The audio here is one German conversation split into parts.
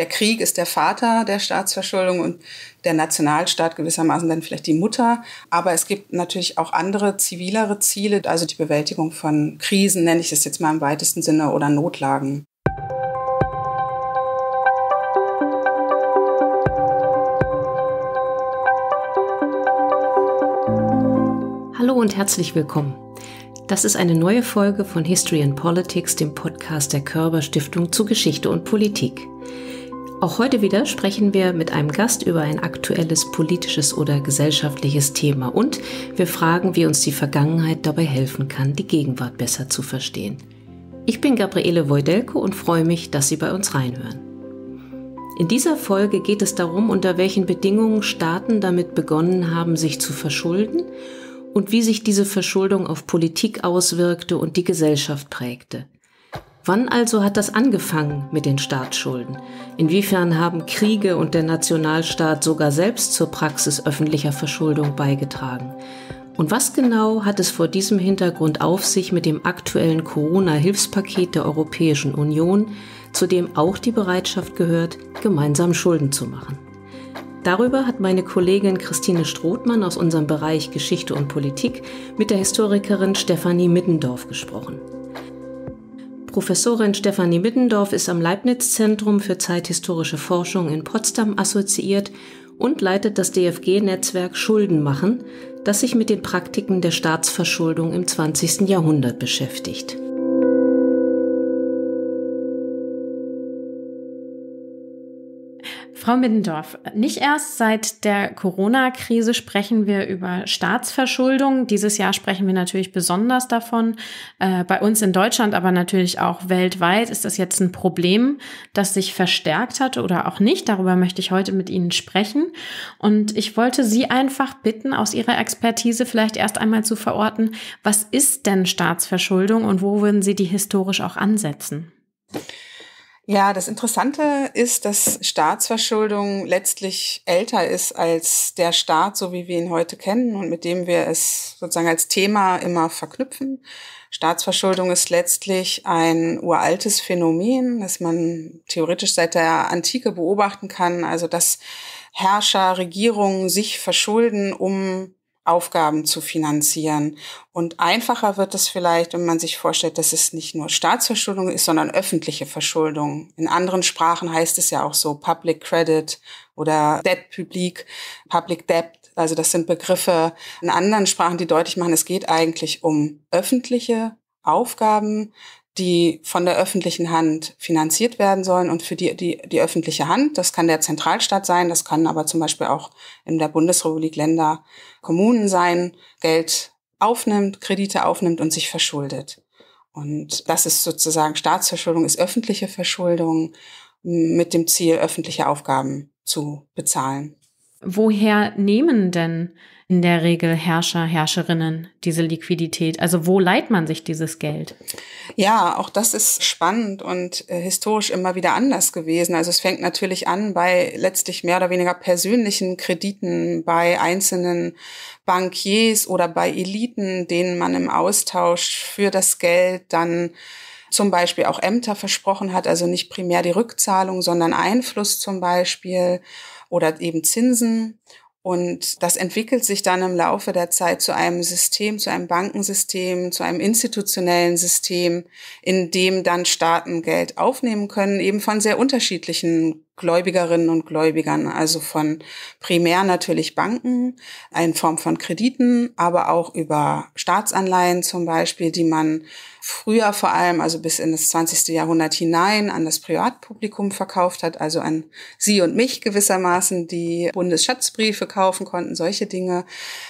der Krieg ist der Vater der Staatsverschuldung und der Nationalstaat gewissermaßen dann vielleicht die Mutter. Aber es gibt natürlich auch andere zivilere Ziele, also die Bewältigung von Krisen, nenne ich es jetzt mal im weitesten Sinne, oder Notlagen. Hallo und herzlich willkommen. Das ist eine neue Folge von History and Politics, dem Podcast der Körper Stiftung zu Geschichte und Politik. Auch heute wieder sprechen wir mit einem Gast über ein aktuelles politisches oder gesellschaftliches Thema und wir fragen, wie uns die Vergangenheit dabei helfen kann, die Gegenwart besser zu verstehen. Ich bin Gabriele Wojdelko und freue mich, dass Sie bei uns reinhören. In dieser Folge geht es darum, unter welchen Bedingungen Staaten damit begonnen haben, sich zu verschulden und wie sich diese Verschuldung auf Politik auswirkte und die Gesellschaft prägte. Wann also hat das angefangen mit den Staatsschulden? Inwiefern haben Kriege und der Nationalstaat sogar selbst zur Praxis öffentlicher Verschuldung beigetragen? Und was genau hat es vor diesem Hintergrund auf sich mit dem aktuellen Corona-Hilfspaket der Europäischen Union, zu dem auch die Bereitschaft gehört, gemeinsam Schulden zu machen? Darüber hat meine Kollegin Christine Strothmann aus unserem Bereich Geschichte und Politik mit der Historikerin Stefanie Middendorf gesprochen. Professorin Stefanie Middendorf ist am Leibniz-Zentrum für zeithistorische Forschung in Potsdam assoziiert und leitet das DFG-Netzwerk Schulden machen, das sich mit den Praktiken der Staatsverschuldung im 20. Jahrhundert beschäftigt. Frau Middendorf, nicht erst seit der Corona-Krise sprechen wir über Staatsverschuldung. Dieses Jahr sprechen wir natürlich besonders davon. Äh, bei uns in Deutschland, aber natürlich auch weltweit ist das jetzt ein Problem, das sich verstärkt hat oder auch nicht. Darüber möchte ich heute mit Ihnen sprechen. Und ich wollte Sie einfach bitten, aus Ihrer Expertise vielleicht erst einmal zu verorten, was ist denn Staatsverschuldung und wo würden Sie die historisch auch ansetzen? Ja, das Interessante ist, dass Staatsverschuldung letztlich älter ist als der Staat, so wie wir ihn heute kennen und mit dem wir es sozusagen als Thema immer verknüpfen. Staatsverschuldung ist letztlich ein uraltes Phänomen, das man theoretisch seit der Antike beobachten kann. Also dass Herrscher, Regierungen sich verschulden, um Aufgaben zu finanzieren. Und einfacher wird es vielleicht, wenn man sich vorstellt, dass es nicht nur Staatsverschuldung ist, sondern öffentliche Verschuldung. In anderen Sprachen heißt es ja auch so Public Credit oder Debt Public, Public Debt. Also das sind Begriffe in anderen Sprachen, die deutlich machen, es geht eigentlich um öffentliche Aufgaben, die von der öffentlichen Hand finanziert werden sollen und für die, die, die öffentliche Hand, das kann der Zentralstaat sein, das kann aber zum Beispiel auch in der Bundesrepublik Länder Kommunen sein, Geld aufnimmt, Kredite aufnimmt und sich verschuldet. Und das ist sozusagen Staatsverschuldung, ist öffentliche Verschuldung mit dem Ziel, öffentliche Aufgaben zu bezahlen. Woher nehmen denn in der Regel Herrscher, Herrscherinnen diese Liquidität? Also wo leiht man sich dieses Geld? Ja, auch das ist spannend und äh, historisch immer wieder anders gewesen. Also es fängt natürlich an bei letztlich mehr oder weniger persönlichen Krediten bei einzelnen Bankiers oder bei Eliten, denen man im Austausch für das Geld dann zum Beispiel auch Ämter versprochen hat, also nicht primär die Rückzahlung, sondern Einfluss zum Beispiel oder eben Zinsen und das entwickelt sich dann im Laufe der Zeit zu einem System, zu einem Bankensystem, zu einem institutionellen System, in dem dann Staaten Geld aufnehmen können, eben von sehr unterschiedlichen Gläubigerinnen und Gläubigern, also von primär natürlich Banken in Form von Krediten, aber auch über Staatsanleihen zum Beispiel, die man früher vor allem, also bis in das 20. Jahrhundert hinein, an das Privatpublikum verkauft hat, also an Sie und mich gewissermaßen, die Bundesschatzbriefe kaufen konnten, solche Dinge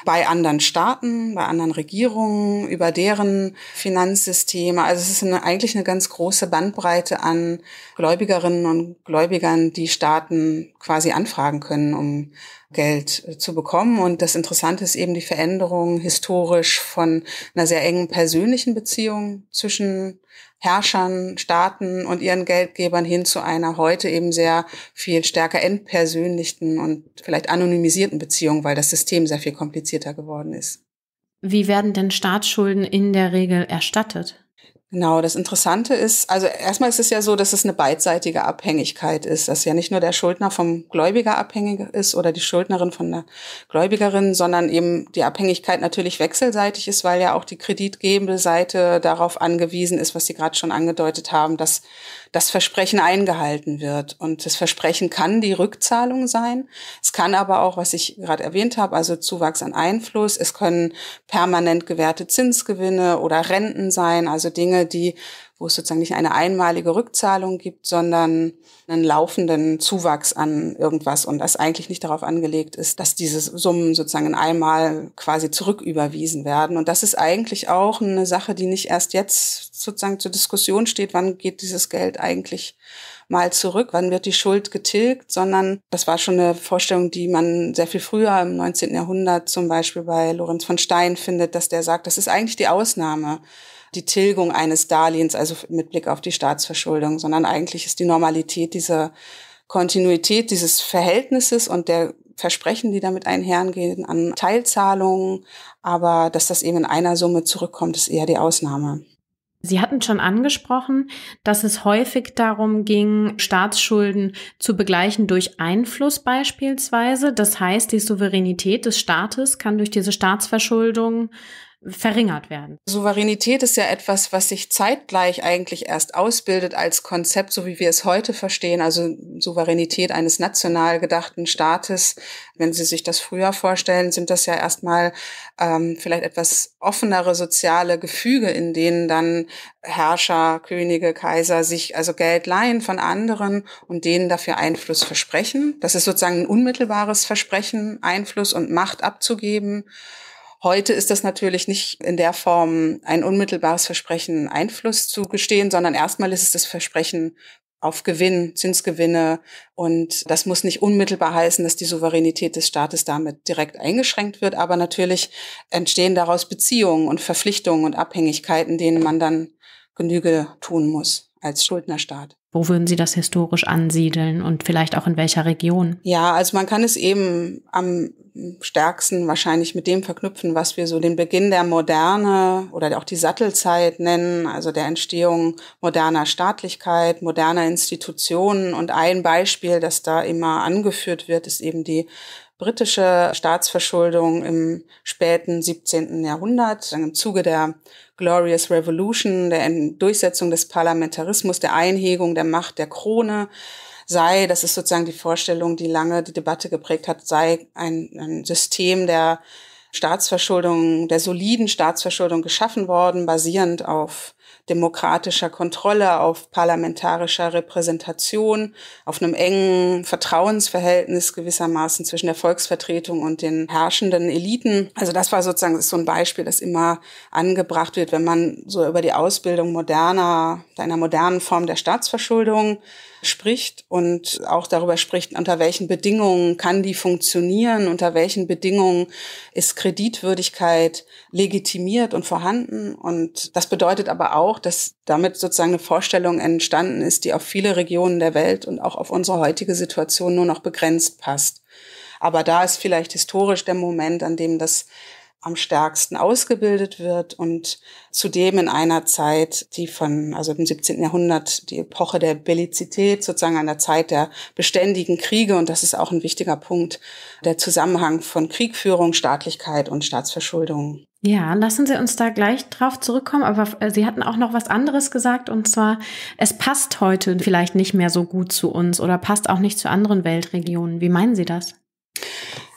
bei anderen Staaten, bei anderen Regierungen, über deren Finanzsysteme. Also es ist eine, eigentlich eine ganz große Bandbreite an Gläubigerinnen und Gläubigern, die Staaten quasi anfragen können, um Geld äh, zu bekommen. Und das Interessante ist eben die Veränderung historisch von einer sehr engen persönlichen Beziehung zwischen Herrschern, Staaten und ihren Geldgebern hin zu einer heute eben sehr viel stärker entpersönlichten und vielleicht anonymisierten Beziehung, weil das System sehr viel komplizierter geworden ist. Wie werden denn Staatsschulden in der Regel erstattet? Genau, das Interessante ist, also erstmal ist es ja so, dass es eine beidseitige Abhängigkeit ist, dass ja nicht nur der Schuldner vom Gläubiger abhängig ist oder die Schuldnerin von der Gläubigerin, sondern eben die Abhängigkeit natürlich wechselseitig ist, weil ja auch die kreditgebende Seite darauf angewiesen ist, was Sie gerade schon angedeutet haben, dass das Versprechen eingehalten wird. Und das Versprechen kann die Rückzahlung sein. Es kann aber auch, was ich gerade erwähnt habe, also Zuwachs an Einfluss. Es können permanent gewährte Zinsgewinne oder Renten sein, also Dinge, die wo es sozusagen nicht eine einmalige Rückzahlung gibt, sondern einen laufenden Zuwachs an irgendwas und das eigentlich nicht darauf angelegt ist, dass diese Summen sozusagen einmal quasi zurücküberwiesen werden. Und das ist eigentlich auch eine Sache, die nicht erst jetzt sozusagen zur Diskussion steht, wann geht dieses Geld eigentlich mal zurück, wann wird die Schuld getilgt, sondern das war schon eine Vorstellung, die man sehr viel früher im 19. Jahrhundert zum Beispiel bei Lorenz von Stein findet, dass der sagt, das ist eigentlich die Ausnahme, die Tilgung eines Darlehens, also mit Blick auf die Staatsverschuldung, sondern eigentlich ist die Normalität diese Kontinuität dieses Verhältnisses und der Versprechen, die damit einhergehen an Teilzahlungen, aber dass das eben in einer Summe zurückkommt, ist eher die Ausnahme. Sie hatten schon angesprochen, dass es häufig darum ging, Staatsschulden zu begleichen durch Einfluss beispielsweise. Das heißt, die Souveränität des Staates kann durch diese Staatsverschuldung verringert werden. Souveränität ist ja etwas, was sich zeitgleich eigentlich erst ausbildet als Konzept, so wie wir es heute verstehen, also Souveränität eines national gedachten Staates. Wenn Sie sich das früher vorstellen, sind das ja erstmal ähm, vielleicht etwas offenere soziale Gefüge, in denen dann Herrscher, Könige, Kaiser sich also Geld leihen von anderen und denen dafür Einfluss versprechen. Das ist sozusagen ein unmittelbares Versprechen, Einfluss und Macht abzugeben. Heute ist das natürlich nicht in der Form ein unmittelbares Versprechen, Einfluss zu gestehen, sondern erstmal ist es das Versprechen auf Gewinn, Zinsgewinne. Und das muss nicht unmittelbar heißen, dass die Souveränität des Staates damit direkt eingeschränkt wird. Aber natürlich entstehen daraus Beziehungen und Verpflichtungen und Abhängigkeiten, denen man dann Genüge tun muss als Schuldnerstaat. Wo würden Sie das historisch ansiedeln und vielleicht auch in welcher Region? Ja, also man kann es eben am stärksten wahrscheinlich mit dem verknüpfen, was wir so den Beginn der Moderne oder auch die Sattelzeit nennen, also der Entstehung moderner Staatlichkeit, moderner Institutionen. Und ein Beispiel, das da immer angeführt wird, ist eben die britische Staatsverschuldung im späten 17. Jahrhundert, im Zuge der Glorious Revolution, der Durchsetzung des Parlamentarismus, der Einhegung der Macht der Krone sei, das ist sozusagen die Vorstellung, die lange die Debatte geprägt hat, sei ein, ein System der Staatsverschuldung, der soliden Staatsverschuldung geschaffen worden, basierend auf demokratischer Kontrolle, auf parlamentarischer Repräsentation, auf einem engen Vertrauensverhältnis gewissermaßen zwischen der Volksvertretung und den herrschenden Eliten. Also das war sozusagen das ist so ein Beispiel, das immer angebracht wird, wenn man so über die Ausbildung moderner, einer modernen Form der Staatsverschuldung spricht und auch darüber spricht, unter welchen Bedingungen kann die funktionieren, unter welchen Bedingungen ist Kreditwürdigkeit legitimiert und vorhanden. Und das bedeutet aber auch, dass damit sozusagen eine Vorstellung entstanden ist, die auf viele Regionen der Welt und auch auf unsere heutige Situation nur noch begrenzt passt. Aber da ist vielleicht historisch der Moment, an dem das am stärksten ausgebildet wird und zudem in einer Zeit, die von, also im 17. Jahrhundert, die Epoche der Bellizität, sozusagen einer Zeit der beständigen Kriege, und das ist auch ein wichtiger Punkt, der Zusammenhang von Kriegführung, Staatlichkeit und Staatsverschuldung. Ja, lassen Sie uns da gleich drauf zurückkommen, aber äh, Sie hatten auch noch was anderes gesagt, und zwar, es passt heute vielleicht nicht mehr so gut zu uns oder passt auch nicht zu anderen Weltregionen. Wie meinen Sie das?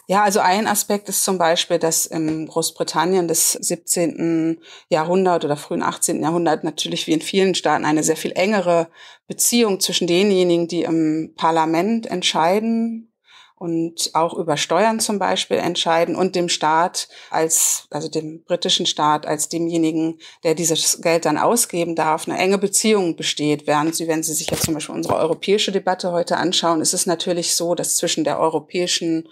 Ja, also ein Aspekt ist zum Beispiel, dass in Großbritannien des 17. Jahrhundert oder frühen 18. Jahrhundert natürlich wie in vielen Staaten eine sehr viel engere Beziehung zwischen denjenigen, die im Parlament entscheiden und auch über Steuern zum Beispiel entscheiden und dem Staat als, also dem britischen Staat als demjenigen, der dieses Geld dann ausgeben darf, eine enge Beziehung besteht. Während Sie, wenn Sie sich jetzt zum Beispiel unsere europäische Debatte heute anschauen, ist es natürlich so, dass zwischen der europäischen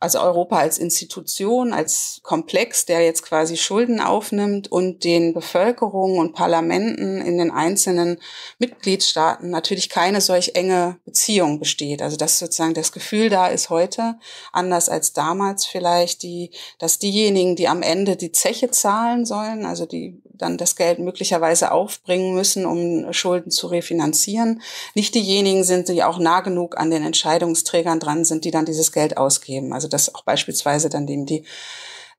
also Europa als Institution, als Komplex, der jetzt quasi Schulden aufnimmt und den Bevölkerungen und Parlamenten in den einzelnen Mitgliedstaaten natürlich keine solch enge Beziehung besteht. Also dass sozusagen das Gefühl da ist heute, anders als damals vielleicht, die, dass diejenigen, die am Ende die Zeche zahlen sollen, also die dann das Geld möglicherweise aufbringen müssen, um Schulden zu refinanzieren, nicht diejenigen sind, die auch nah genug an den Entscheidungsträgern dran sind, die dann dieses Geld ausgeben. Also das auch beispielsweise dann dem die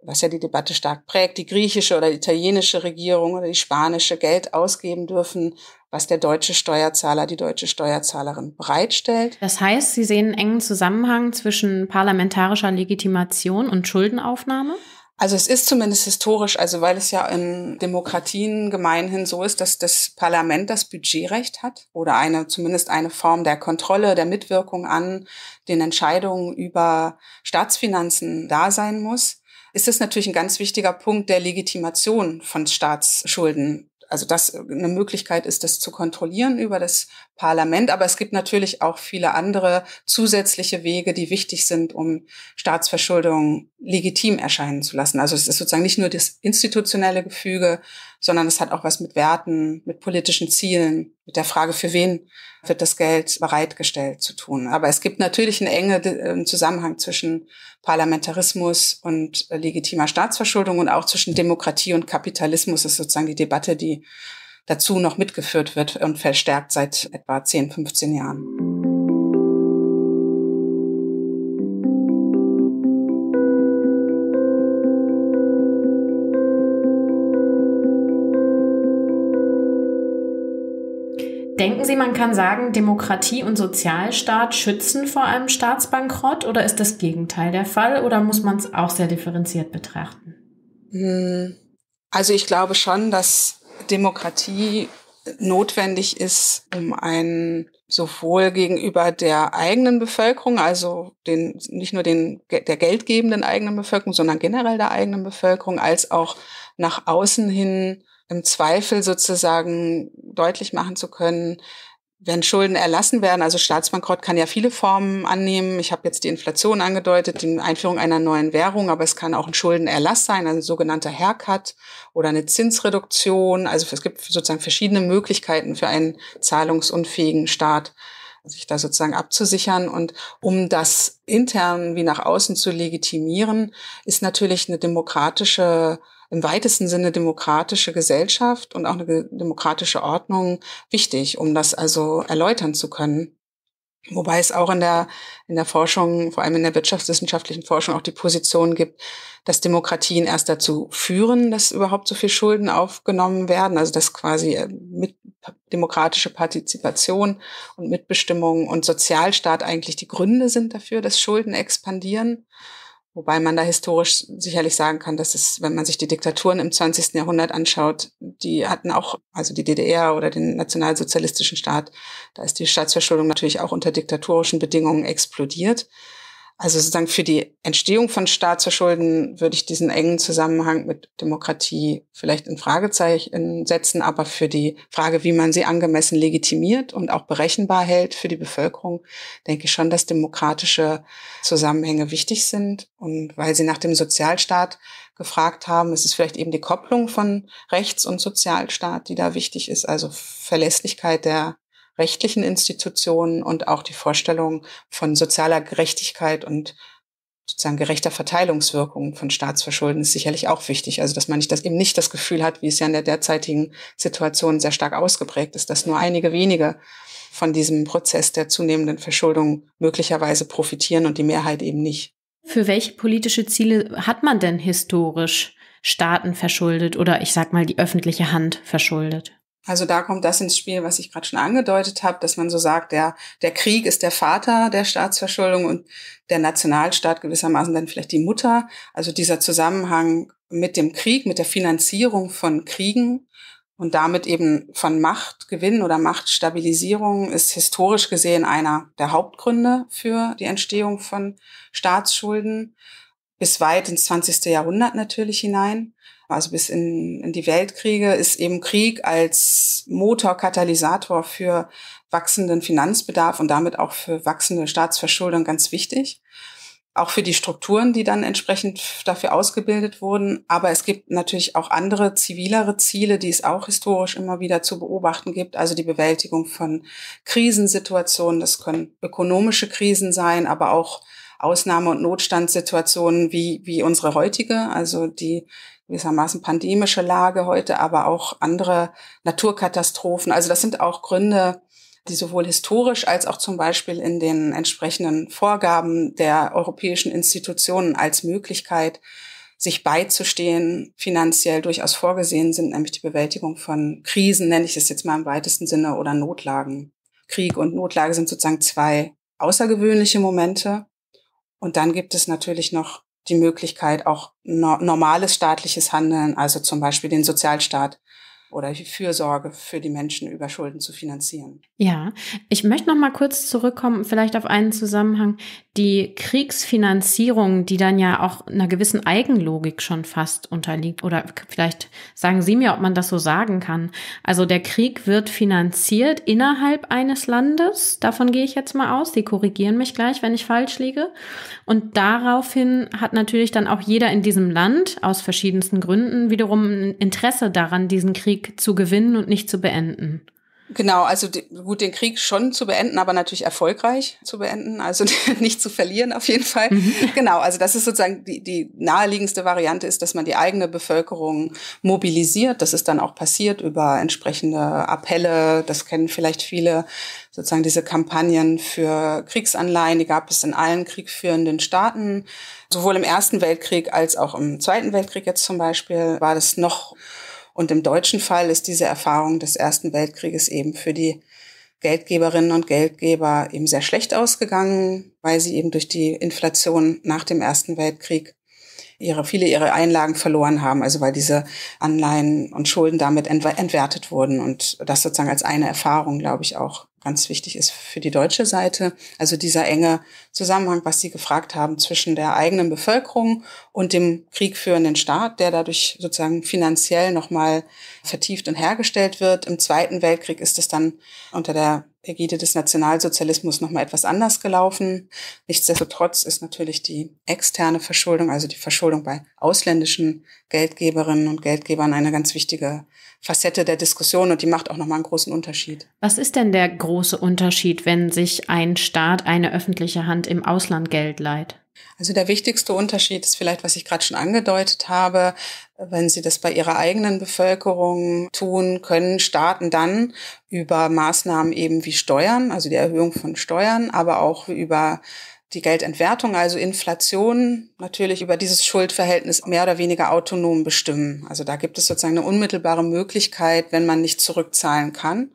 was ja die Debatte stark prägt, die griechische oder die italienische Regierung oder die spanische Geld ausgeben dürfen, was der deutsche Steuerzahler, die deutsche Steuerzahlerin bereitstellt. Das heißt, Sie sehen einen engen Zusammenhang zwischen parlamentarischer Legitimation und Schuldenaufnahme? Also es ist zumindest historisch, also weil es ja in Demokratien gemeinhin so ist, dass das Parlament das Budgetrecht hat oder eine, zumindest eine Form der Kontrolle, der Mitwirkung an den Entscheidungen über Staatsfinanzen da sein muss, ist es natürlich ein ganz wichtiger Punkt der Legitimation von Staatsschulden also das äh, eine Möglichkeit ist, das zu kontrollieren über das Parlament. Aber es gibt natürlich auch viele andere zusätzliche Wege, die wichtig sind, um Staatsverschuldung legitim erscheinen zu lassen. Also es ist sozusagen nicht nur das institutionelle Gefüge, sondern es hat auch was mit Werten, mit politischen Zielen, mit der Frage, für wen wird das Geld bereitgestellt zu tun. Aber es gibt natürlich äh, einen engen Zusammenhang zwischen Parlamentarismus und äh, legitimer Staatsverschuldung und auch zwischen Demokratie und Kapitalismus das ist sozusagen die Debatte, die dazu noch mitgeführt wird und verstärkt seit etwa 10, 15 Jahren. Denken Sie, man kann sagen, Demokratie und Sozialstaat schützen vor einem Staatsbankrott oder ist das Gegenteil der Fall oder muss man es auch sehr differenziert betrachten? Hm, also ich glaube schon, dass Demokratie notwendig ist, um einen sowohl gegenüber der eigenen Bevölkerung, also den, nicht nur den, der geldgebenden eigenen Bevölkerung, sondern generell der eigenen Bevölkerung, als auch nach außen hin im Zweifel sozusagen deutlich machen zu können, wenn Schulden erlassen werden, also Staatsbankrott kann ja viele Formen annehmen. Ich habe jetzt die Inflation angedeutet, die Einführung einer neuen Währung, aber es kann auch ein Schuldenerlass sein, ein sogenannter Haircut oder eine Zinsreduktion. Also es gibt sozusagen verschiedene Möglichkeiten für einen zahlungsunfähigen Staat, sich da sozusagen abzusichern. Und um das intern wie nach außen zu legitimieren, ist natürlich eine demokratische im weitesten Sinne demokratische Gesellschaft und auch eine demokratische Ordnung wichtig, um das also erläutern zu können. Wobei es auch in der, in der Forschung, vor allem in der wirtschaftswissenschaftlichen Forschung, auch die Position gibt, dass Demokratien erst dazu führen, dass überhaupt so viel Schulden aufgenommen werden. Also dass quasi äh, mit demokratische Partizipation und Mitbestimmung und Sozialstaat eigentlich die Gründe sind dafür, dass Schulden expandieren. Wobei man da historisch sicherlich sagen kann, dass es, wenn man sich die Diktaturen im 20. Jahrhundert anschaut, die hatten auch, also die DDR oder den nationalsozialistischen Staat, da ist die Staatsverschuldung natürlich auch unter diktatorischen Bedingungen explodiert. Also sozusagen für die Entstehung von Staatsverschulden würde ich diesen engen Zusammenhang mit Demokratie vielleicht in Fragezeichen setzen, aber für die Frage, wie man sie angemessen legitimiert und auch berechenbar hält für die Bevölkerung, denke ich schon, dass demokratische Zusammenhänge wichtig sind. Und weil Sie nach dem Sozialstaat gefragt haben, ist es vielleicht eben die Kopplung von Rechts- und Sozialstaat, die da wichtig ist, also Verlässlichkeit der rechtlichen Institutionen und auch die Vorstellung von sozialer Gerechtigkeit und sozusagen gerechter Verteilungswirkung von Staatsverschulden ist sicherlich auch wichtig. Also dass man nicht das eben nicht das Gefühl hat, wie es ja in der derzeitigen Situation sehr stark ausgeprägt ist, dass nur einige wenige von diesem Prozess der zunehmenden Verschuldung möglicherweise profitieren und die Mehrheit eben nicht. Für welche politische Ziele hat man denn historisch Staaten verschuldet oder ich sag mal die öffentliche Hand verschuldet? Also da kommt das ins Spiel, was ich gerade schon angedeutet habe, dass man so sagt, der, der Krieg ist der Vater der Staatsverschuldung und der Nationalstaat gewissermaßen dann vielleicht die Mutter. Also dieser Zusammenhang mit dem Krieg, mit der Finanzierung von Kriegen und damit eben von Machtgewinn oder Machtstabilisierung ist historisch gesehen einer der Hauptgründe für die Entstehung von Staatsschulden bis weit ins 20. Jahrhundert natürlich hinein also bis in, in die Weltkriege, ist eben Krieg als Motor, Katalysator für wachsenden Finanzbedarf und damit auch für wachsende Staatsverschuldung ganz wichtig. Auch für die Strukturen, die dann entsprechend dafür ausgebildet wurden. Aber es gibt natürlich auch andere zivilere Ziele, die es auch historisch immer wieder zu beobachten gibt. Also die Bewältigung von Krisensituationen. Das können ökonomische Krisen sein, aber auch Ausnahme- und Notstandssituationen wie, wie unsere heutige, also die gewissermaßen pandemische Lage heute, aber auch andere Naturkatastrophen. Also das sind auch Gründe, die sowohl historisch als auch zum Beispiel in den entsprechenden Vorgaben der europäischen Institutionen als Möglichkeit, sich beizustehen, finanziell durchaus vorgesehen sind, nämlich die Bewältigung von Krisen, nenne ich es jetzt mal im weitesten Sinne, oder Notlagen. Krieg und Notlage sind sozusagen zwei außergewöhnliche Momente. Und dann gibt es natürlich noch die Möglichkeit, auch no normales staatliches Handeln, also zum Beispiel den Sozialstaat oder die Fürsorge für die Menschen über Schulden zu finanzieren. Ja, ich möchte noch mal kurz zurückkommen, vielleicht auf einen Zusammenhang, die Kriegsfinanzierung, die dann ja auch einer gewissen Eigenlogik schon fast unterliegt, oder vielleicht sagen Sie mir, ob man das so sagen kann. Also der Krieg wird finanziert innerhalb eines Landes, davon gehe ich jetzt mal aus, Sie korrigieren mich gleich, wenn ich falsch liege. Und daraufhin hat natürlich dann auch jeder in diesem Land aus verschiedensten Gründen wiederum ein Interesse daran, diesen Krieg zu gewinnen und nicht zu beenden. Genau, also gut, den Krieg schon zu beenden, aber natürlich erfolgreich zu beenden, also nicht zu verlieren auf jeden Fall. Mhm. Genau, also das ist sozusagen die, die naheliegendste Variante ist, dass man die eigene Bevölkerung mobilisiert. Das ist dann auch passiert über entsprechende Appelle. Das kennen vielleicht viele sozusagen diese Kampagnen für Kriegsanleihen, die gab es in allen kriegführenden Staaten. Sowohl im Ersten Weltkrieg als auch im Zweiten Weltkrieg jetzt zum Beispiel war das noch und im deutschen Fall ist diese Erfahrung des Ersten Weltkrieges eben für die Geldgeberinnen und Geldgeber eben sehr schlecht ausgegangen, weil sie eben durch die Inflation nach dem Ersten Weltkrieg ihre, viele ihre Einlagen verloren haben, also weil diese Anleihen und Schulden damit entwertet wurden und das sozusagen als eine Erfahrung, glaube ich, auch ganz wichtig ist für die deutsche Seite. Also dieser enge Zusammenhang, was Sie gefragt haben, zwischen der eigenen Bevölkerung und dem kriegführenden Staat, der dadurch sozusagen finanziell nochmal vertieft und hergestellt wird. Im Zweiten Weltkrieg ist es dann unter der Ägide des Nationalsozialismus nochmal etwas anders gelaufen. Nichtsdestotrotz ist natürlich die externe Verschuldung, also die Verschuldung bei ausländischen Geldgeberinnen und Geldgebern eine ganz wichtige Facette der Diskussion und die macht auch nochmal einen großen Unterschied. Was ist denn der große Unterschied, wenn sich ein Staat eine öffentliche Hand im Ausland Geld leiht? Also der wichtigste Unterschied ist vielleicht, was ich gerade schon angedeutet habe. Wenn sie das bei ihrer eigenen Bevölkerung tun, können Staaten dann über Maßnahmen eben wie Steuern, also die Erhöhung von Steuern, aber auch über die Geldentwertung, also Inflation, natürlich über dieses Schuldverhältnis mehr oder weniger autonom bestimmen. Also da gibt es sozusagen eine unmittelbare Möglichkeit, wenn man nicht zurückzahlen kann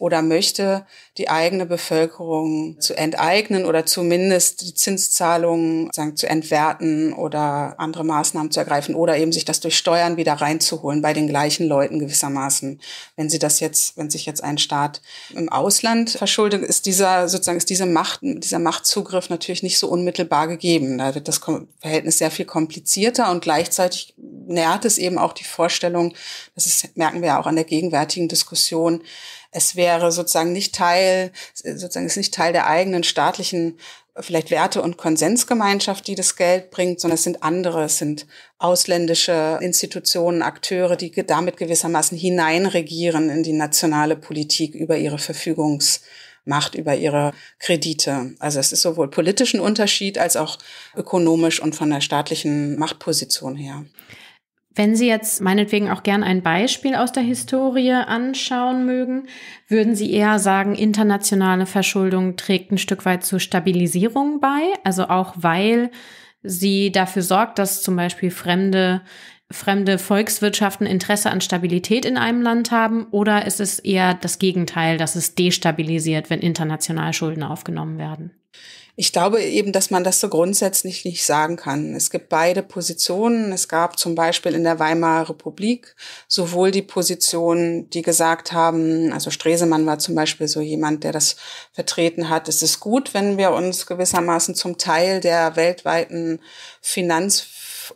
oder möchte, die eigene Bevölkerung zu enteignen oder zumindest die Zinszahlungen sagen, zu entwerten oder andere Maßnahmen zu ergreifen oder eben sich das durch Steuern wieder reinzuholen bei den gleichen Leuten gewissermaßen. Wenn sie das jetzt, wenn sich jetzt ein Staat im Ausland verschuldet, ist dieser sozusagen ist diese Macht, dieser Machtzugriff natürlich nicht so unmittelbar gegeben. Da wird das Verhältnis sehr viel komplizierter und gleichzeitig nährt es eben auch die Vorstellung, das ist, merken wir ja auch an der gegenwärtigen Diskussion, es wäre sozusagen nicht Teil, sozusagen ist nicht Teil der eigenen staatlichen vielleicht Werte- und Konsensgemeinschaft, die das Geld bringt, sondern es sind andere, es sind ausländische Institutionen, Akteure, die damit gewissermaßen hineinregieren in die nationale Politik über ihre Verfügungsmacht, über ihre Kredite. Also es ist sowohl politischen Unterschied als auch ökonomisch und von der staatlichen Machtposition her. Wenn Sie jetzt meinetwegen auch gern ein Beispiel aus der Historie anschauen mögen, würden Sie eher sagen, internationale Verschuldung trägt ein Stück weit zur Stabilisierung bei, also auch weil sie dafür sorgt, dass zum Beispiel fremde, fremde Volkswirtschaften Interesse an Stabilität in einem Land haben, oder ist es eher das Gegenteil, dass es destabilisiert, wenn international Schulden aufgenommen werden? ich glaube eben, dass man das so grundsätzlich nicht sagen kann. Es gibt beide Positionen. Es gab zum Beispiel in der Weimarer Republik sowohl die Position, die gesagt haben, also Stresemann war zum Beispiel so jemand, der das vertreten hat, es ist gut, wenn wir uns gewissermaßen zum Teil der weltweiten Finanz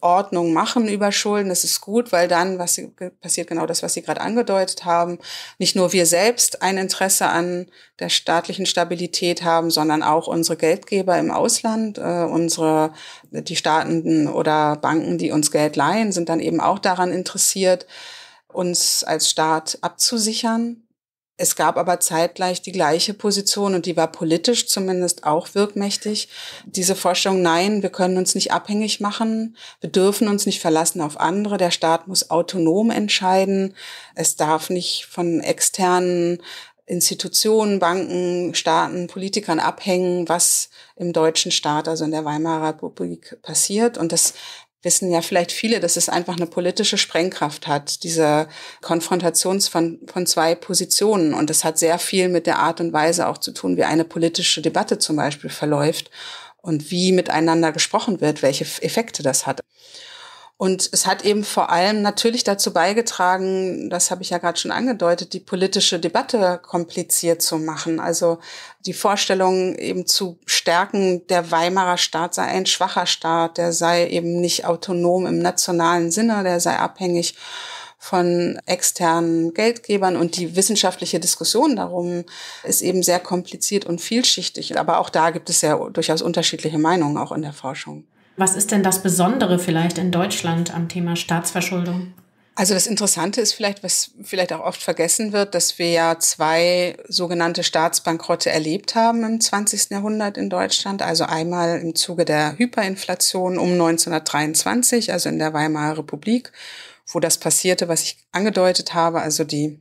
Ordnung machen über Schulden. Das ist gut, weil dann was passiert genau das, was Sie gerade angedeutet haben. Nicht nur wir selbst ein Interesse an der staatlichen Stabilität haben, sondern auch unsere Geldgeber im Ausland, äh, unsere die Staaten oder Banken, die uns Geld leihen, sind dann eben auch daran interessiert, uns als Staat abzusichern es gab aber zeitgleich die gleiche Position und die war politisch zumindest auch wirkmächtig. Diese Forschung, nein, wir können uns nicht abhängig machen, wir dürfen uns nicht verlassen auf andere, der Staat muss autonom entscheiden, es darf nicht von externen Institutionen, Banken, Staaten, Politikern abhängen, was im deutschen Staat, also in der Weimarer Republik passiert. Und das wissen ja vielleicht viele, dass es einfach eine politische Sprengkraft hat, diese Konfrontation von, von zwei Positionen. Und das hat sehr viel mit der Art und Weise auch zu tun, wie eine politische Debatte zum Beispiel verläuft und wie miteinander gesprochen wird, welche Effekte das hat. Und es hat eben vor allem natürlich dazu beigetragen, das habe ich ja gerade schon angedeutet, die politische Debatte kompliziert zu machen. Also die Vorstellung eben zu stärken, der Weimarer Staat sei ein schwacher Staat, der sei eben nicht autonom im nationalen Sinne, der sei abhängig von externen Geldgebern und die wissenschaftliche Diskussion darum ist eben sehr kompliziert und vielschichtig. Aber auch da gibt es ja durchaus unterschiedliche Meinungen, auch in der Forschung. Was ist denn das Besondere vielleicht in Deutschland am Thema Staatsverschuldung? Also das Interessante ist vielleicht, was vielleicht auch oft vergessen wird, dass wir ja zwei sogenannte Staatsbankrotte erlebt haben im 20. Jahrhundert in Deutschland. Also einmal im Zuge der Hyperinflation um 1923, also in der Weimarer Republik, wo das passierte, was ich angedeutet habe, also die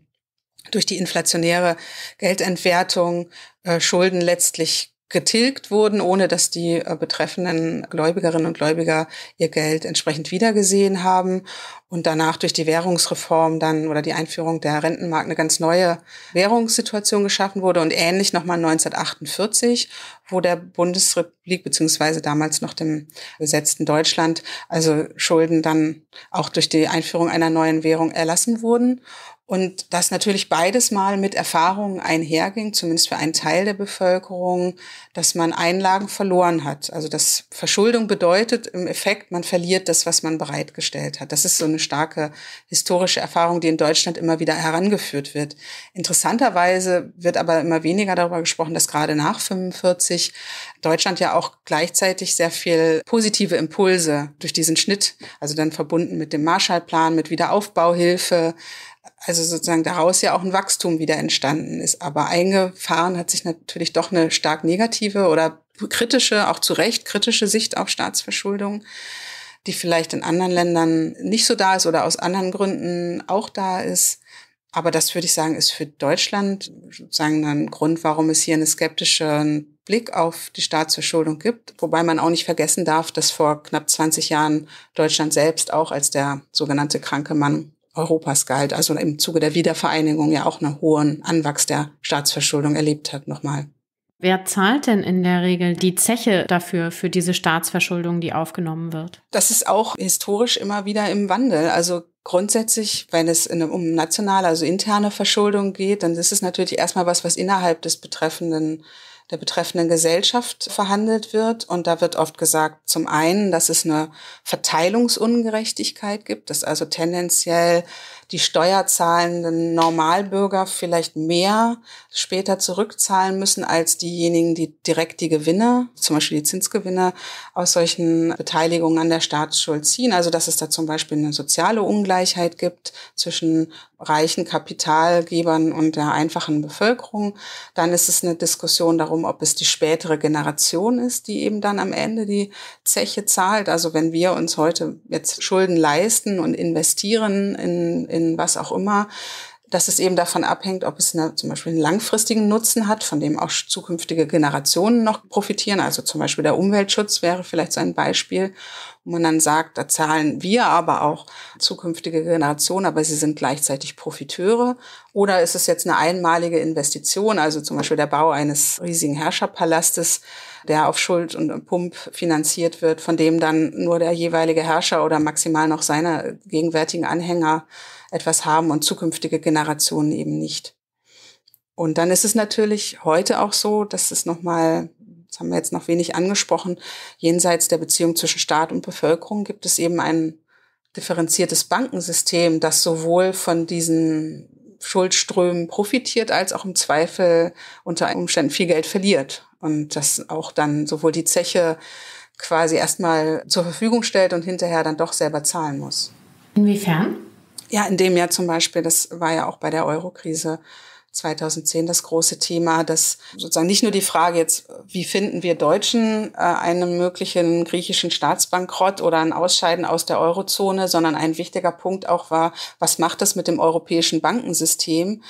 durch die inflationäre Geldentwertung äh, Schulden letztlich getilgt wurden, ohne dass die äh, betreffenden Gläubigerinnen und Gläubiger ihr Geld entsprechend wiedergesehen haben und danach durch die Währungsreform dann oder die Einführung der Rentenmark eine ganz neue Währungssituation geschaffen wurde und ähnlich nochmal 1948, wo der Bundesrepublik beziehungsweise damals noch dem besetzten Deutschland also Schulden dann auch durch die Einführung einer neuen Währung erlassen wurden und dass natürlich beides mal mit Erfahrungen einherging, zumindest für einen Teil der Bevölkerung, dass man Einlagen verloren hat. Also dass Verschuldung bedeutet im Effekt, man verliert das, was man bereitgestellt hat. Das ist so eine starke historische Erfahrung, die in Deutschland immer wieder herangeführt wird. Interessanterweise wird aber immer weniger darüber gesprochen, dass gerade nach 45 Deutschland ja auch gleichzeitig sehr viel positive Impulse durch diesen Schnitt, also dann verbunden mit dem Marshallplan, mit Wiederaufbauhilfe, also sozusagen daraus ja auch ein Wachstum wieder entstanden ist. Aber eingefahren hat sich natürlich doch eine stark negative oder kritische, auch zu Recht kritische Sicht auf Staatsverschuldung, die vielleicht in anderen Ländern nicht so da ist oder aus anderen Gründen auch da ist. Aber das würde ich sagen, ist für Deutschland sozusagen ein Grund, warum es hier einen skeptischen Blick auf die Staatsverschuldung gibt. Wobei man auch nicht vergessen darf, dass vor knapp 20 Jahren Deutschland selbst auch als der sogenannte kranke Mann Europas galt, also im Zuge der Wiedervereinigung ja auch einen hohen Anwachs der Staatsverschuldung erlebt hat nochmal. Wer zahlt denn in der Regel die Zeche dafür, für diese Staatsverschuldung, die aufgenommen wird? Das ist auch historisch immer wieder im Wandel. Also grundsätzlich, wenn es eine, um nationale, also interne Verschuldung geht, dann ist es natürlich erstmal was, was innerhalb des betreffenden der betreffenden Gesellschaft verhandelt wird. Und da wird oft gesagt, zum einen, dass es eine Verteilungsungerechtigkeit gibt, dass also tendenziell die steuerzahlenden Normalbürger vielleicht mehr später zurückzahlen müssen als diejenigen, die direkt die Gewinne, zum Beispiel die Zinsgewinne aus solchen Beteiligungen an der Staatsschuld ziehen. Also dass es da zum Beispiel eine soziale Ungleichheit gibt zwischen reichen Kapitalgebern und der einfachen Bevölkerung. Dann ist es eine Diskussion darum, ob es die spätere Generation ist, die eben dann am Ende die Zeche zahlt. Also wenn wir uns heute jetzt Schulden leisten und investieren in, in in was auch immer, dass es eben davon abhängt, ob es eine, zum Beispiel einen langfristigen Nutzen hat, von dem auch zukünftige Generationen noch profitieren. Also zum Beispiel der Umweltschutz wäre vielleicht so ein Beispiel, wo man dann sagt, da zahlen wir aber auch zukünftige Generationen, aber sie sind gleichzeitig Profiteure. Oder ist es jetzt eine einmalige Investition, also zum Beispiel der Bau eines riesigen Herrscherpalastes, der auf Schuld und Pump finanziert wird, von dem dann nur der jeweilige Herrscher oder maximal noch seine gegenwärtigen Anhänger etwas haben und zukünftige Generationen eben nicht. Und dann ist es natürlich heute auch so, dass es nochmal, das haben wir jetzt noch wenig angesprochen, jenseits der Beziehung zwischen Staat und Bevölkerung gibt es eben ein differenziertes Bankensystem, das sowohl von diesen Schuldströmen profitiert, als auch im Zweifel unter Umständen viel Geld verliert. Und das auch dann sowohl die Zeche quasi erstmal zur Verfügung stellt und hinterher dann doch selber zahlen muss. Inwiefern? Ja, in dem Jahr zum Beispiel, das war ja auch bei der Euro-Krise 2010 das große Thema, dass sozusagen nicht nur die Frage jetzt, wie finden wir Deutschen äh, einen möglichen griechischen Staatsbankrott oder ein Ausscheiden aus der Eurozone, sondern ein wichtiger Punkt auch war, was macht das mit dem europäischen Bankensystem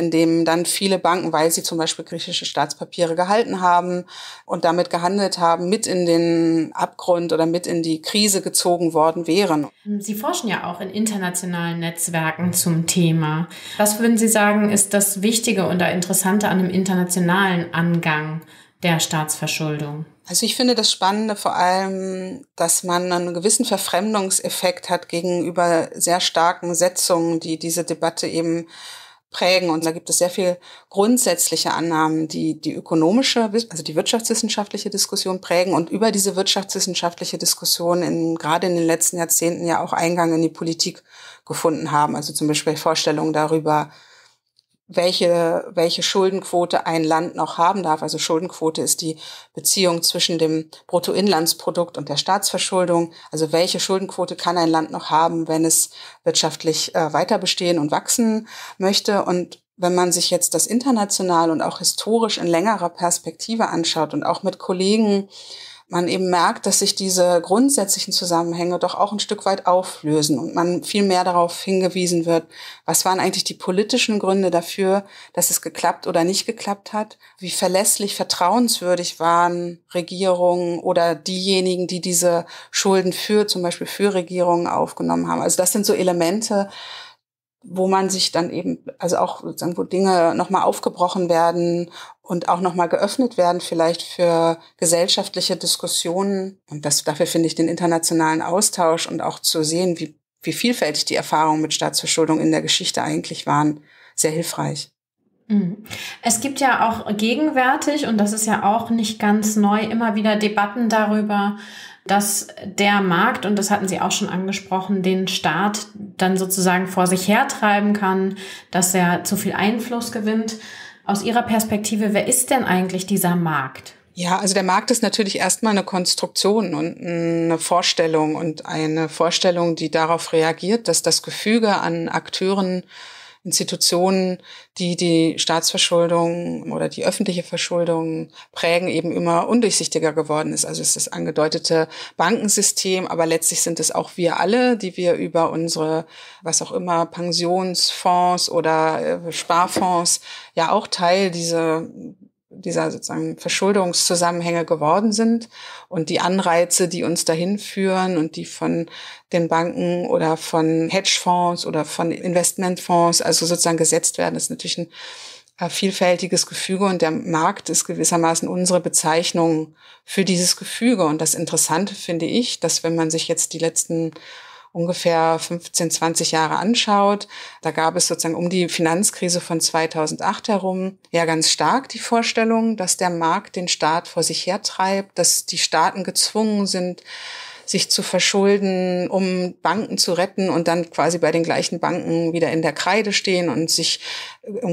in dem dann viele Banken, weil sie zum Beispiel griechische Staatspapiere gehalten haben und damit gehandelt haben, mit in den Abgrund oder mit in die Krise gezogen worden wären. Sie forschen ja auch in internationalen Netzwerken zum Thema. Was würden Sie sagen, ist das Wichtige oder Interessante an einem internationalen Angang der Staatsverschuldung? Also ich finde das Spannende vor allem, dass man einen gewissen Verfremdungseffekt hat gegenüber sehr starken Setzungen, die diese Debatte eben prägen. Und da gibt es sehr viel grundsätzliche Annahmen, die die ökonomische, also die wirtschaftswissenschaftliche Diskussion prägen und über diese wirtschaftswissenschaftliche Diskussion in, gerade in den letzten Jahrzehnten ja auch Eingang in die Politik gefunden haben. Also zum Beispiel Vorstellungen darüber, welche, welche Schuldenquote ein Land noch haben darf. Also Schuldenquote ist die Beziehung zwischen dem Bruttoinlandsprodukt und der Staatsverschuldung. Also welche Schuldenquote kann ein Land noch haben, wenn es wirtschaftlich äh, weiter bestehen und wachsen möchte? Und wenn man sich jetzt das international und auch historisch in längerer Perspektive anschaut und auch mit Kollegen man eben merkt, dass sich diese grundsätzlichen Zusammenhänge doch auch ein Stück weit auflösen und man viel mehr darauf hingewiesen wird, was waren eigentlich die politischen Gründe dafür, dass es geklappt oder nicht geklappt hat, wie verlässlich, vertrauenswürdig waren Regierungen oder diejenigen, die diese Schulden für zum Beispiel für Regierungen aufgenommen haben. Also das sind so Elemente, wo man sich dann eben, also auch sozusagen, wo Dinge nochmal aufgebrochen werden und auch nochmal geöffnet werden, vielleicht für gesellschaftliche Diskussionen. Und das, dafür finde ich den internationalen Austausch und auch zu sehen, wie, wie vielfältig die Erfahrungen mit Staatsverschuldung in der Geschichte eigentlich waren, sehr hilfreich. Mhm. Es gibt ja auch gegenwärtig, und das ist ja auch nicht ganz neu, immer wieder Debatten darüber, dass der Markt, und das hatten Sie auch schon angesprochen, den Staat dann sozusagen vor sich hertreiben kann, dass er zu viel Einfluss gewinnt. Aus Ihrer Perspektive, wer ist denn eigentlich dieser Markt? Ja, also der Markt ist natürlich erstmal eine Konstruktion und eine Vorstellung und eine Vorstellung, die darauf reagiert, dass das Gefüge an Akteuren Institutionen, die die Staatsverschuldung oder die öffentliche Verschuldung prägen, eben immer undurchsichtiger geworden ist. Also es ist das angedeutete Bankensystem, aber letztlich sind es auch wir alle, die wir über unsere, was auch immer, Pensionsfonds oder äh, Sparfonds ja auch Teil dieser dieser sozusagen Verschuldungszusammenhänge geworden sind und die Anreize, die uns dahin führen und die von den Banken oder von Hedgefonds oder von Investmentfonds, also sozusagen gesetzt werden, ist natürlich ein äh, vielfältiges Gefüge und der Markt ist gewissermaßen unsere Bezeichnung für dieses Gefüge. Und das Interessante finde ich, dass wenn man sich jetzt die letzten ungefähr 15, 20 Jahre anschaut, da gab es sozusagen um die Finanzkrise von 2008 herum ja ganz stark die Vorstellung, dass der Markt den Staat vor sich hertreibt, dass die Staaten gezwungen sind, sich zu verschulden, um Banken zu retten und dann quasi bei den gleichen Banken wieder in der Kreide stehen und sich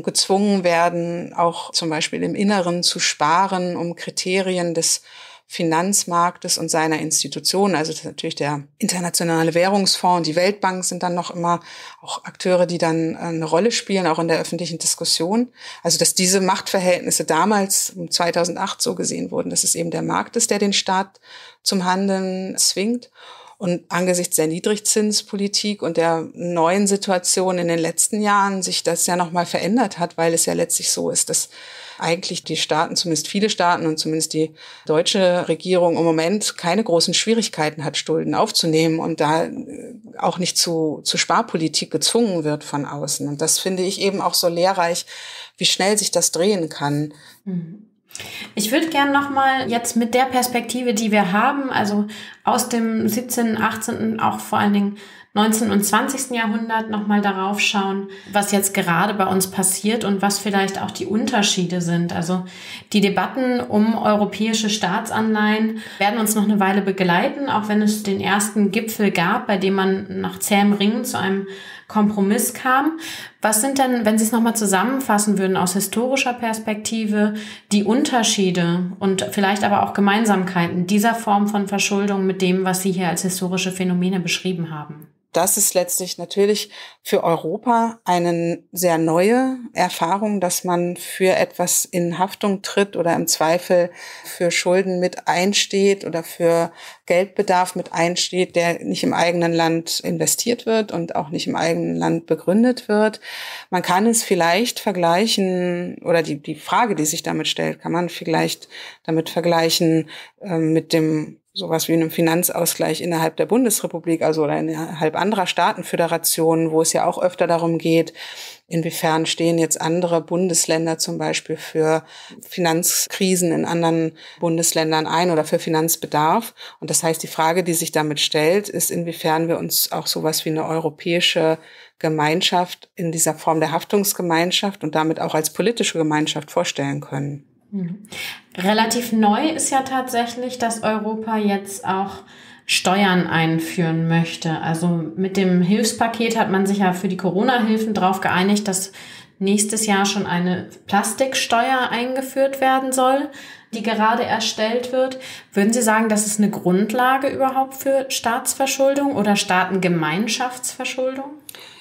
gezwungen werden, auch zum Beispiel im Inneren zu sparen, um Kriterien des Finanzmarktes und seiner Institutionen. Also natürlich der Internationale Währungsfonds und die Weltbank sind dann noch immer auch Akteure, die dann äh, eine Rolle spielen, auch in der öffentlichen Diskussion. Also dass diese Machtverhältnisse damals, um 2008 so gesehen wurden, dass es eben der Markt ist, der den Staat zum Handeln zwingt. Und angesichts der Niedrigzinspolitik und der neuen Situation in den letzten Jahren sich das ja nochmal verändert hat, weil es ja letztlich so ist, dass eigentlich die Staaten, zumindest viele Staaten und zumindest die deutsche Regierung im Moment keine großen Schwierigkeiten hat, Schulden aufzunehmen und da äh, auch nicht zu, zu Sparpolitik gezwungen wird von außen. Und das finde ich eben auch so lehrreich, wie schnell sich das drehen kann. Mhm. Ich würde gerne nochmal jetzt mit der Perspektive, die wir haben, also aus dem 17., 18., auch vor allen Dingen 19. und 20. Jahrhundert nochmal darauf schauen, was jetzt gerade bei uns passiert und was vielleicht auch die Unterschiede sind. Also die Debatten um europäische Staatsanleihen werden uns noch eine Weile begleiten, auch wenn es den ersten Gipfel gab, bei dem man nach zähem Ringen zu einem Kompromiss kam. Was sind denn, wenn Sie es nochmal zusammenfassen würden, aus historischer Perspektive die Unterschiede und vielleicht aber auch Gemeinsamkeiten dieser Form von Verschuldung mit dem, was Sie hier als historische Phänomene beschrieben haben? das ist letztlich natürlich für Europa eine sehr neue Erfahrung, dass man für etwas in Haftung tritt oder im Zweifel für Schulden mit einsteht oder für Geldbedarf mit einsteht, der nicht im eigenen Land investiert wird und auch nicht im eigenen Land begründet wird. Man kann es vielleicht vergleichen oder die, die Frage, die sich damit stellt, kann man vielleicht damit vergleichen äh, mit dem sowas wie einem Finanzausgleich innerhalb der Bundesrepublik, also oder innerhalb anderer Staatenföderationen, wo es ja auch öfter darum geht, inwiefern stehen jetzt andere Bundesländer zum Beispiel für Finanzkrisen in anderen Bundesländern ein oder für Finanzbedarf. Und das heißt, die Frage, die sich damit stellt, ist, inwiefern wir uns auch sowas wie eine europäische Gemeinschaft in dieser Form der Haftungsgemeinschaft und damit auch als politische Gemeinschaft vorstellen können. Mhm. Relativ neu ist ja tatsächlich, dass Europa jetzt auch Steuern einführen möchte. Also mit dem Hilfspaket hat man sich ja für die Corona-Hilfen darauf geeinigt, dass nächstes Jahr schon eine Plastiksteuer eingeführt werden soll, die gerade erstellt wird. Würden Sie sagen, das ist eine Grundlage überhaupt für Staatsverschuldung oder Staatengemeinschaftsverschuldung?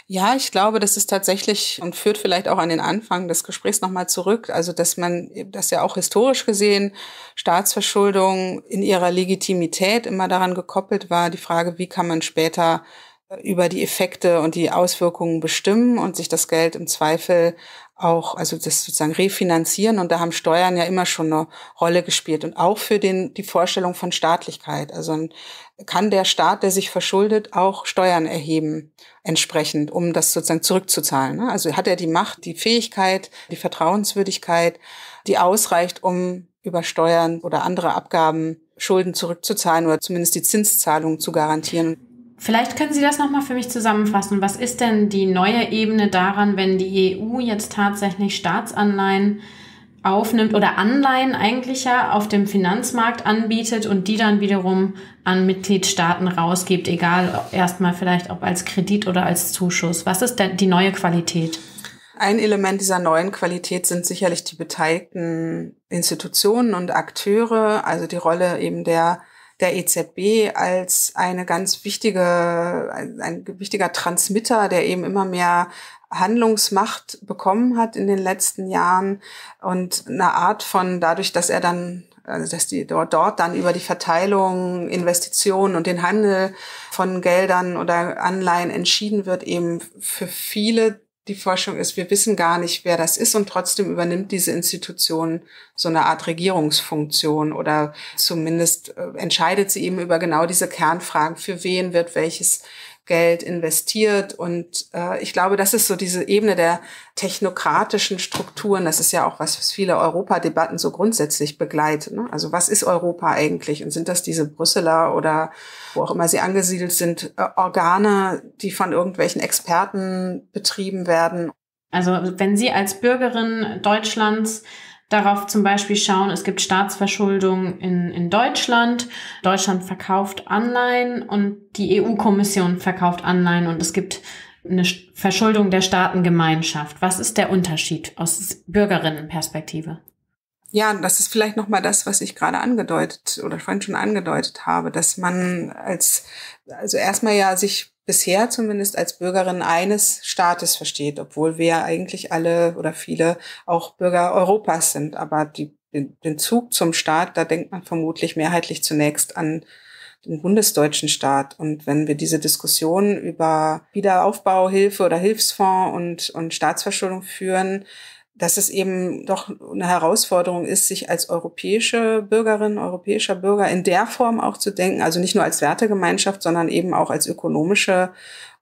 Ja, ich glaube, das ist tatsächlich und führt vielleicht auch an den Anfang des Gesprächs nochmal zurück. Also, dass man, dass ja auch historisch gesehen Staatsverschuldung in ihrer Legitimität immer daran gekoppelt war, die Frage, wie kann man später äh, über die Effekte und die Auswirkungen bestimmen und sich das Geld im Zweifel auch, also das sozusagen refinanzieren und da haben Steuern ja immer schon eine Rolle gespielt und auch für den, die Vorstellung von Staatlichkeit. Also kann der Staat, der sich verschuldet, auch Steuern erheben entsprechend, um das sozusagen zurückzuzahlen. Ne? Also hat er die Macht, die Fähigkeit, die Vertrauenswürdigkeit, die ausreicht, um über Steuern oder andere Abgaben Schulden zurückzuzahlen oder zumindest die Zinszahlung zu garantieren. Vielleicht können Sie das nochmal für mich zusammenfassen. Was ist denn die neue Ebene daran, wenn die EU jetzt tatsächlich Staatsanleihen aufnimmt oder Anleihen eigentlich ja auf dem Finanzmarkt anbietet und die dann wiederum an Mitgliedstaaten rausgibt, egal erstmal vielleicht ob als Kredit oder als Zuschuss. Was ist denn die neue Qualität? Ein Element dieser neuen Qualität sind sicherlich die beteiligten Institutionen und Akteure, also die Rolle eben der der EZB als eine ganz wichtige, ein, ein wichtiger Transmitter, der eben immer mehr Handlungsmacht bekommen hat in den letzten Jahren und eine Art von dadurch, dass er dann also dass die dort, dort dann über die Verteilung, Investitionen und den Handel von Geldern oder Anleihen entschieden wird, eben für viele die Forschung ist, wir wissen gar nicht, wer das ist und trotzdem übernimmt diese Institution so eine Art Regierungsfunktion oder zumindest äh, entscheidet sie eben über genau diese Kernfragen, für wen wird welches Geld investiert. Und äh, ich glaube, das ist so diese Ebene der technokratischen Strukturen. Das ist ja auch was, was viele Europadebatten so grundsätzlich begleiten. Ne? Also was ist Europa eigentlich? Und sind das diese Brüsseler oder wo auch immer sie angesiedelt sind, äh, Organe, die von irgendwelchen Experten betrieben werden? Also wenn Sie als Bürgerin Deutschlands darauf zum Beispiel schauen, es gibt Staatsverschuldung in, in Deutschland. Deutschland verkauft Anleihen und die EU-Kommission verkauft Anleihen und es gibt eine Verschuldung der Staatengemeinschaft. Was ist der Unterschied aus Bürgerinnenperspektive? Ja, das ist vielleicht nochmal das, was ich gerade angedeutet oder vorhin schon angedeutet habe, dass man als, also erstmal ja sich bisher zumindest als Bürgerin eines Staates versteht, obwohl wir eigentlich alle oder viele auch Bürger Europas sind. Aber die, den Zug zum Staat, da denkt man vermutlich mehrheitlich zunächst an den bundesdeutschen Staat. Und wenn wir diese Diskussion über Wiederaufbauhilfe oder Hilfsfonds und, und Staatsverschuldung führen, dass es eben doch eine Herausforderung ist, sich als europäische Bürgerin, europäischer Bürger in der Form auch zu denken, also nicht nur als Wertegemeinschaft, sondern eben auch als ökonomische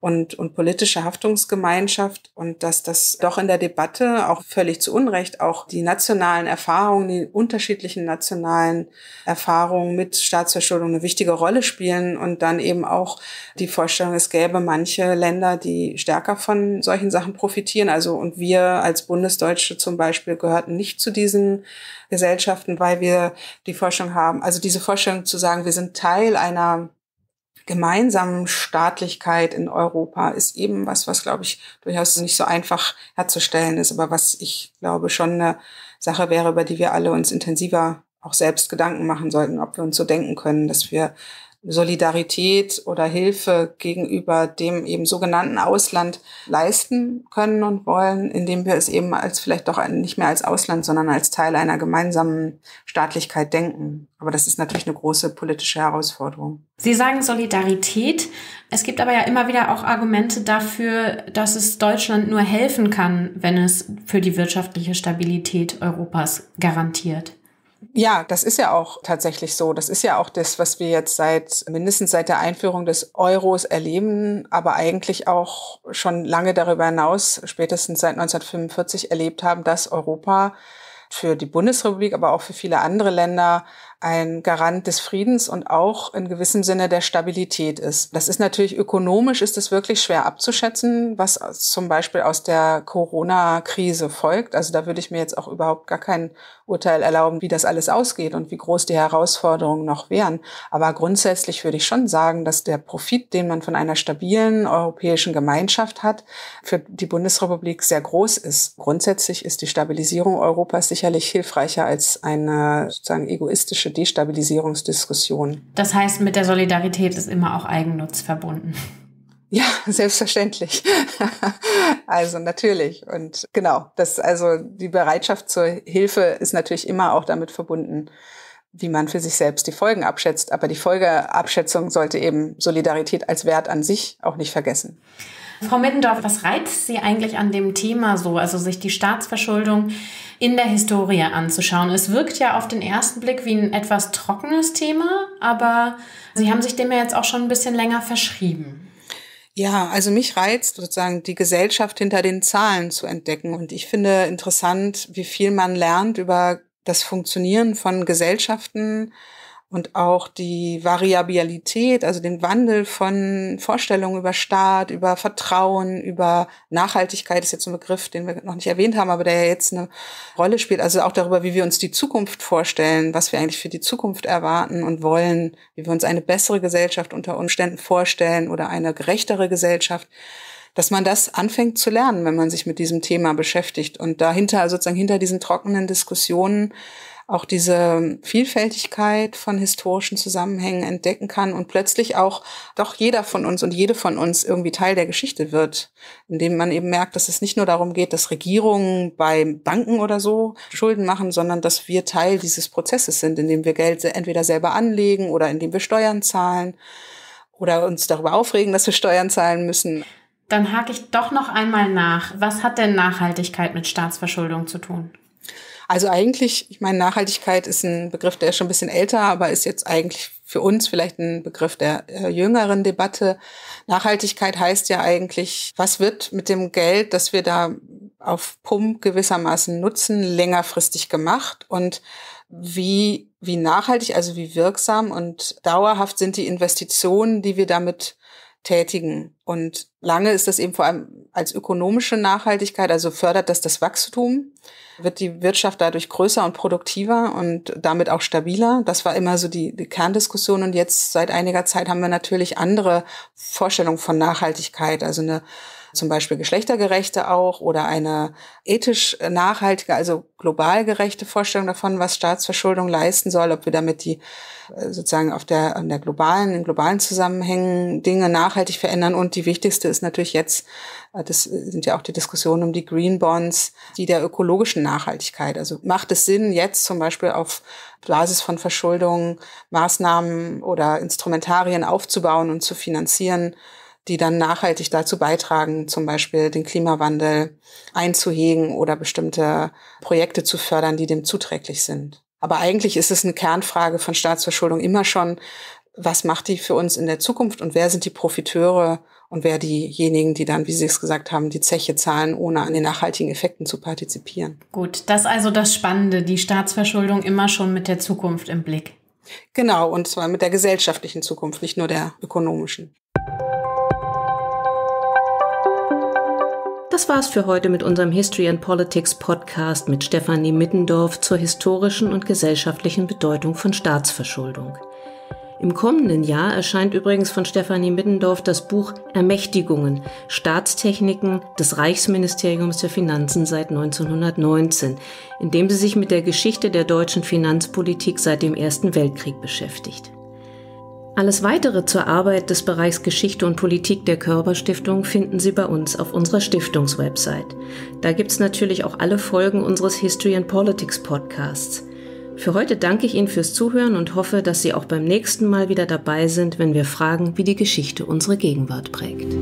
und, und politische Haftungsgemeinschaft und dass das doch in der Debatte auch völlig zu Unrecht auch die nationalen Erfahrungen, die unterschiedlichen nationalen Erfahrungen mit Staatsverschuldung eine wichtige Rolle spielen und dann eben auch die Vorstellung, es gäbe manche Länder, die stärker von solchen Sachen profitieren. Also und wir als Bundesdeutsche zum Beispiel gehörten nicht zu diesen Gesellschaften, weil wir die Forschung haben. Also diese Vorstellung zu sagen, wir sind Teil einer gemeinsamen Staatlichkeit in Europa ist eben was, was, glaube ich, durchaus nicht so einfach herzustellen ist, aber was ich glaube schon eine Sache wäre, über die wir alle uns intensiver auch selbst Gedanken machen sollten, ob wir uns so denken können, dass wir Solidarität oder Hilfe gegenüber dem eben sogenannten Ausland leisten können und wollen, indem wir es eben als vielleicht doch nicht mehr als Ausland, sondern als Teil einer gemeinsamen Staatlichkeit denken. Aber das ist natürlich eine große politische Herausforderung. Sie sagen Solidarität. Es gibt aber ja immer wieder auch Argumente dafür, dass es Deutschland nur helfen kann, wenn es für die wirtschaftliche Stabilität Europas garantiert. Ja, das ist ja auch tatsächlich so. Das ist ja auch das, was wir jetzt seit mindestens seit der Einführung des Euros erleben, aber eigentlich auch schon lange darüber hinaus, spätestens seit 1945 erlebt haben, dass Europa für die Bundesrepublik, aber auch für viele andere Länder ein Garant des Friedens und auch in gewissem Sinne der Stabilität ist. Das ist natürlich ökonomisch, ist es wirklich schwer abzuschätzen, was zum Beispiel aus der Corona-Krise folgt. Also da würde ich mir jetzt auch überhaupt gar keinen Urteil erlauben, wie das alles ausgeht und wie groß die Herausforderungen noch wären. Aber grundsätzlich würde ich schon sagen, dass der Profit, den man von einer stabilen europäischen Gemeinschaft hat, für die Bundesrepublik sehr groß ist. Grundsätzlich ist die Stabilisierung Europas sicherlich hilfreicher als eine sozusagen egoistische Destabilisierungsdiskussion. Das heißt, mit der Solidarität ist immer auch Eigennutz verbunden. Ja, selbstverständlich. also natürlich. Und genau, das, also die Bereitschaft zur Hilfe ist natürlich immer auch damit verbunden, wie man für sich selbst die Folgen abschätzt. Aber die Folgeabschätzung sollte eben Solidarität als Wert an sich auch nicht vergessen. Frau Mittendorf, was reizt Sie eigentlich an dem Thema so, also sich die Staatsverschuldung in der Historie anzuschauen? Es wirkt ja auf den ersten Blick wie ein etwas trockenes Thema, aber Sie haben sich dem ja jetzt auch schon ein bisschen länger verschrieben. Ja, also mich reizt sozusagen die Gesellschaft hinter den Zahlen zu entdecken. Und ich finde interessant, wie viel man lernt über das Funktionieren von Gesellschaften, und auch die Variabilität, also den Wandel von Vorstellungen über Staat, über Vertrauen, über Nachhaltigkeit ist jetzt ein Begriff, den wir noch nicht erwähnt haben, aber der ja jetzt eine Rolle spielt. Also auch darüber, wie wir uns die Zukunft vorstellen, was wir eigentlich für die Zukunft erwarten und wollen, wie wir uns eine bessere Gesellschaft unter Umständen vorstellen oder eine gerechtere Gesellschaft dass man das anfängt zu lernen, wenn man sich mit diesem Thema beschäftigt. Und dahinter, sozusagen hinter diesen trockenen Diskussionen, auch diese Vielfältigkeit von historischen Zusammenhängen entdecken kann und plötzlich auch doch jeder von uns und jede von uns irgendwie Teil der Geschichte wird, indem man eben merkt, dass es nicht nur darum geht, dass Regierungen bei Banken oder so Schulden machen, sondern dass wir Teil dieses Prozesses sind, indem wir Geld entweder selber anlegen oder indem wir Steuern zahlen oder uns darüber aufregen, dass wir Steuern zahlen müssen. Dann hake ich doch noch einmal nach. Was hat denn Nachhaltigkeit mit Staatsverschuldung zu tun? Also eigentlich, ich meine, Nachhaltigkeit ist ein Begriff, der ist schon ein bisschen älter, aber ist jetzt eigentlich für uns vielleicht ein Begriff der äh, jüngeren Debatte. Nachhaltigkeit heißt ja eigentlich, was wird mit dem Geld, das wir da auf Pump gewissermaßen nutzen, längerfristig gemacht und wie, wie nachhaltig, also wie wirksam und dauerhaft sind die Investitionen, die wir damit tätigen. Und lange ist das eben vor allem als ökonomische Nachhaltigkeit, also fördert das das Wachstum, wird die Wirtschaft dadurch größer und produktiver und damit auch stabiler. Das war immer so die, die Kerndiskussion. Und jetzt seit einiger Zeit haben wir natürlich andere Vorstellungen von Nachhaltigkeit, also eine zum Beispiel geschlechtergerechte auch oder eine ethisch nachhaltige, also global gerechte Vorstellung davon, was Staatsverschuldung leisten soll, ob wir damit die äh, sozusagen auf der, an der globalen, in globalen Zusammenhängen Dinge nachhaltig verändern. Und die wichtigste ist natürlich jetzt, äh, das sind ja auch die Diskussionen um die Green Bonds, die der ökologischen Nachhaltigkeit. Also macht es Sinn, jetzt zum Beispiel auf Basis von Verschuldung Maßnahmen oder Instrumentarien aufzubauen und zu finanzieren, die dann nachhaltig dazu beitragen, zum Beispiel den Klimawandel einzuhegen oder bestimmte Projekte zu fördern, die dem zuträglich sind. Aber eigentlich ist es eine Kernfrage von Staatsverschuldung immer schon, was macht die für uns in der Zukunft und wer sind die Profiteure und wer diejenigen, die dann, wie Sie es gesagt haben, die Zeche zahlen, ohne an den nachhaltigen Effekten zu partizipieren. Gut, das ist also das Spannende, die Staatsverschuldung immer schon mit der Zukunft im Blick. Genau, und zwar mit der gesellschaftlichen Zukunft, nicht nur der ökonomischen. Das war's für heute mit unserem History and Politics Podcast mit Stefanie Mittendorf zur historischen und gesellschaftlichen Bedeutung von Staatsverschuldung. Im kommenden Jahr erscheint übrigens von Stefanie Middendorf das Buch Ermächtigungen, Staatstechniken des Reichsministeriums der Finanzen seit 1919, in dem sie sich mit der Geschichte der deutschen Finanzpolitik seit dem Ersten Weltkrieg beschäftigt. Alles weitere zur Arbeit des Bereichs Geschichte und Politik der Körperstiftung finden Sie bei uns auf unserer Stiftungswebsite. Da gibt es natürlich auch alle Folgen unseres History and Politics Podcasts. Für heute danke ich Ihnen fürs Zuhören und hoffe, dass Sie auch beim nächsten Mal wieder dabei sind, wenn wir fragen, wie die Geschichte unsere Gegenwart prägt.